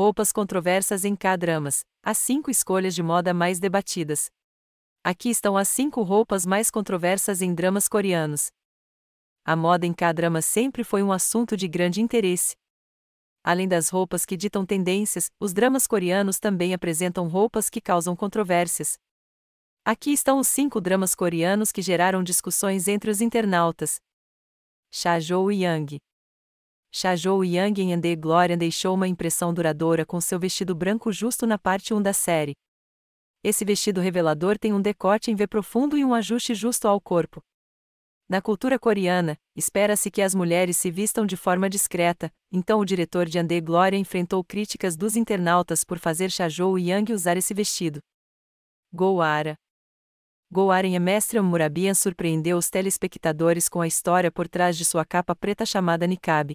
roupas controversas em K-dramas, as 5 escolhas de moda mais debatidas. Aqui estão as 5 roupas mais controversas em dramas coreanos. A moda em K-drama sempre foi um assunto de grande interesse. Além das roupas que ditam tendências, os dramas coreanos também apresentam roupas que causam controvérsias. Aqui estão os cinco dramas coreanos que geraram discussões entre os internautas. Cha e Yang. Shazhou Yang em The Glória deixou uma impressão duradoura com seu vestido branco justo na parte 1 da série. Esse vestido revelador tem um decote em V profundo e um ajuste justo ao corpo. Na cultura coreana, espera-se que as mulheres se vistam de forma discreta, então o diretor de Andê Glória enfrentou críticas dos internautas por fazer Shajou Yang usar esse vestido. Goara Goaren Emestriam Murabian surpreendeu os telespectadores com a história por trás de sua capa preta chamada Niqab.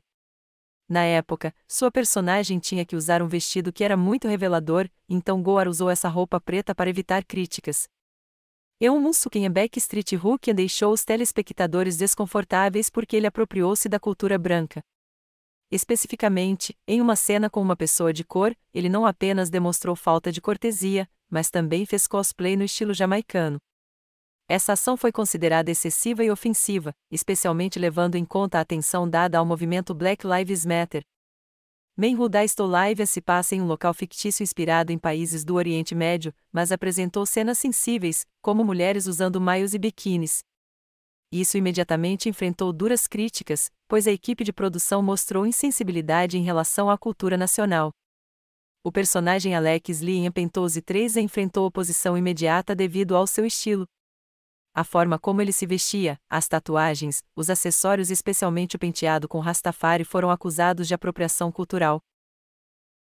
Na época, sua personagem tinha que usar um vestido que era muito revelador, então Goar usou essa roupa preta para evitar críticas. Eun Suken Backstreet Rookie deixou os telespectadores desconfortáveis porque ele apropriou-se da cultura branca. Especificamente, em uma cena com uma pessoa de cor, ele não apenas demonstrou falta de cortesia, mas também fez cosplay no estilo jamaicano. Essa ação foi considerada excessiva e ofensiva, especialmente levando em conta a atenção dada ao movimento Black Lives Matter. Menhudai a se passa em um local fictício inspirado em países do Oriente Médio, mas apresentou cenas sensíveis, como mulheres usando maios e biquínis. Isso imediatamente enfrentou duras críticas, pois a equipe de produção mostrou insensibilidade em relação à cultura nacional. O personagem Alex Lee em Pentose 3 enfrentou oposição imediata devido ao seu estilo, a forma como ele se vestia, as tatuagens, os acessórios e especialmente o penteado com Rastafari foram acusados de apropriação cultural,